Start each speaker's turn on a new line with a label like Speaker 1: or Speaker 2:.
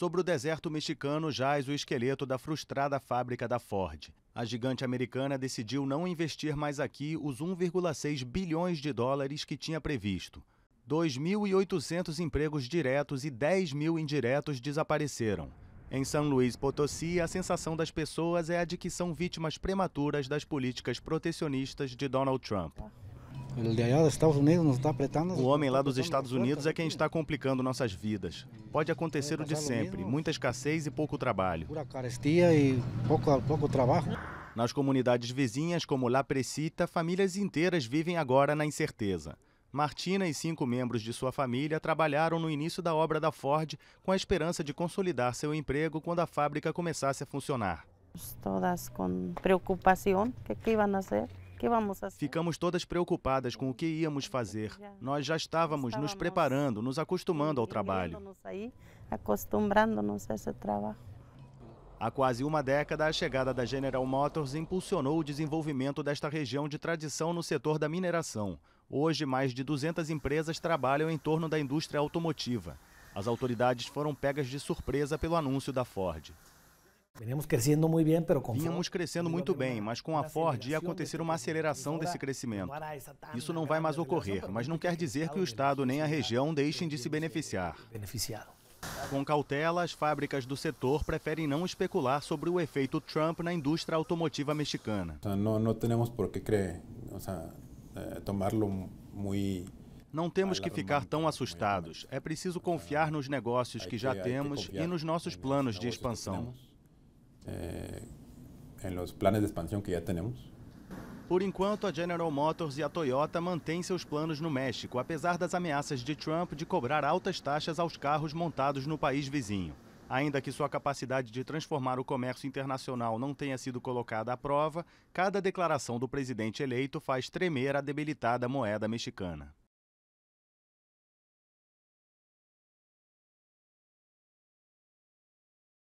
Speaker 1: Sobre o deserto mexicano jaz o esqueleto da frustrada fábrica da Ford. A gigante americana decidiu não investir mais aqui os 1,6 bilhões de dólares que tinha previsto. 2.800 empregos diretos e 10 mil indiretos desapareceram. Em São Luís Potosí, a sensação das pessoas é a de que são vítimas prematuras das políticas protecionistas de Donald Trump. O homem lá dos tá Estados Unidos é quem está complicando nossas vidas. Pode acontecer o de sempre, muita escassez e pouco trabalho. carestia e pouco, pouco trabalho. Nas comunidades vizinhas, como La Precita, famílias inteiras vivem agora na incerteza. Martina e cinco membros de sua família trabalharam no início da obra da Ford com a esperança de consolidar seu emprego quando a fábrica começasse a funcionar. Todas com preocupação, o que, é que iam fazer? Ficamos todas preocupadas com o que íamos fazer. Nós já estávamos nos preparando, nos acostumando ao trabalho. nos a esse trabalho. Há quase uma década, a chegada da General Motors impulsionou o desenvolvimento desta região de tradição no setor da mineração. Hoje, mais de 200 empresas trabalham em torno da indústria automotiva. As autoridades foram pegas de surpresa pelo anúncio da Ford. Veníamos crescendo muito bem, pero Vínhamos crescendo muito bem, mas com a Ford ia acontecer uma aceleração desse crescimento. Isso não vai mais ocorrer, mas não quer dizer que o Estado nem a região deixem de se beneficiar. Com cautela, as fábricas do setor preferem não especular sobre o efeito Trump na indústria automotiva mexicana. Eh, não, temos por que crer, ou seja, tomá-lo muito não temos que ficar tão assustados. É preciso confiar nos negócios que já temos e nos nossos planos de expansão eh, en los planes de que Por enquanto, a General Motors e a Toyota mantêm seus planos no México, apesar das ameaças de Trump de cobrar altas taxas aos carros montados no país vizinho. Ainda que sua capacidade de transformar o comércio internacional não tenha sido colocada à prova, cada declaração do presidente eleito faz tremer a debilitada moeda mexicana.